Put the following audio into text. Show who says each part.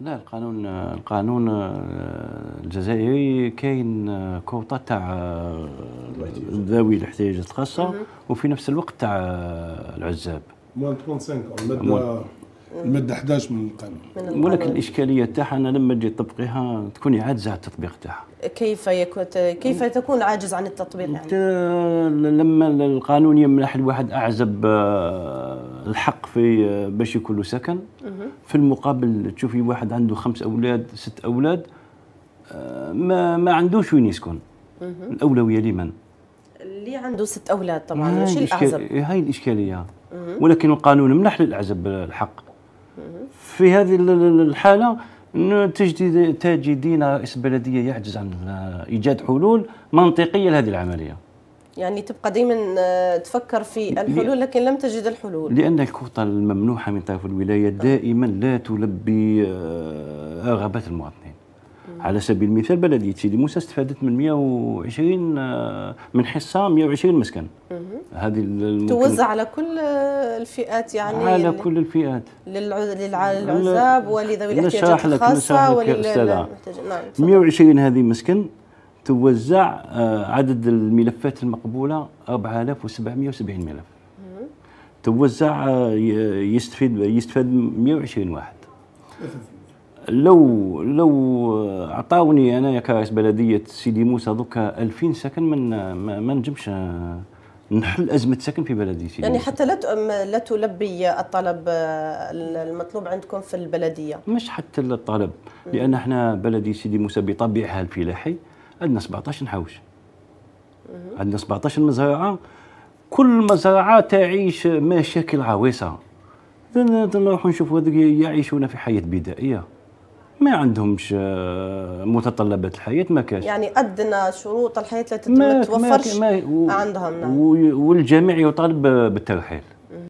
Speaker 1: لا القانون القانون الجزائري كاين كوطة تاع ذوي الاحتياجات الخاصة وفي نفس الوقت تاع العزاب
Speaker 2: 35 الماده
Speaker 1: 11 من القانون ولك الاشكاليه تاعها انا لما تجي تطبقيها تكوني عاجزه على التطبيق تاعها
Speaker 2: كيف يكون كيف تكون عاجز عن التطبيق
Speaker 1: يعني؟ لما القانون يمنح الواحد اعزب آه، الحق في آه، باش يكون له سكن في المقابل تشوفي واحد عنده خمس اولاد ست اولاد آه، ما ما عندوش وين يسكن
Speaker 2: الاولويه لمن؟ اللي عنده ست اولاد طبعا ماشي الاعزب
Speaker 1: هاي الاشكاليه ولكن القانون منح للاعزب الحق في هذه الحاله تجدي تجدين رئيس البلديه يعجز عن ايجاد حلول منطقيه لهذه العمليه
Speaker 2: يعني تبقى دائما آه، تفكر في الحلول لكن لم تجد الحلول لان
Speaker 1: الكوطه الممنوحه من طرف الولايه دائما لا تلبي آه، رغبات المواطنين على سبيل المثال بلديه سيدي موسى استفادت من 120 آه، من حصه 120 مسكن هذه توزع
Speaker 2: على كل الفئات يعني على كل الفئات للعزاب ولذوي الاحتياجات الخاصه ولل
Speaker 1: 120 نعم، هذه مسكن توزع آه، عدد الملفات المقبوله 4770 ملف توزع آه، يستفيد يستفاد 120 واحد لو لو عطاوني انا كرئيس بلديه سيدي موسى دوكا 2000 سكن من ما نجمش نحل ازمه سكن في بلديتي يعني حتى
Speaker 2: لا لا تلبي الطلب المطلوب عندكم في البلديه
Speaker 1: مش حتى الطلب لان احنا بلديه سيدي موسى بطبيعها الفلاحي عندنا 17 حوش عندنا 17 مزرعه كل مزرعه تعيش مشاكل عويصه نروح نشوف يعيشون في حياه بدائيه ما عندهمش آه، متطلبات الحياه ما كاش
Speaker 2: يعني ادنى شروط الحياه لا تتوفرش ما ما ما عندهم نعم.
Speaker 1: والجميع يطالب بالترحيل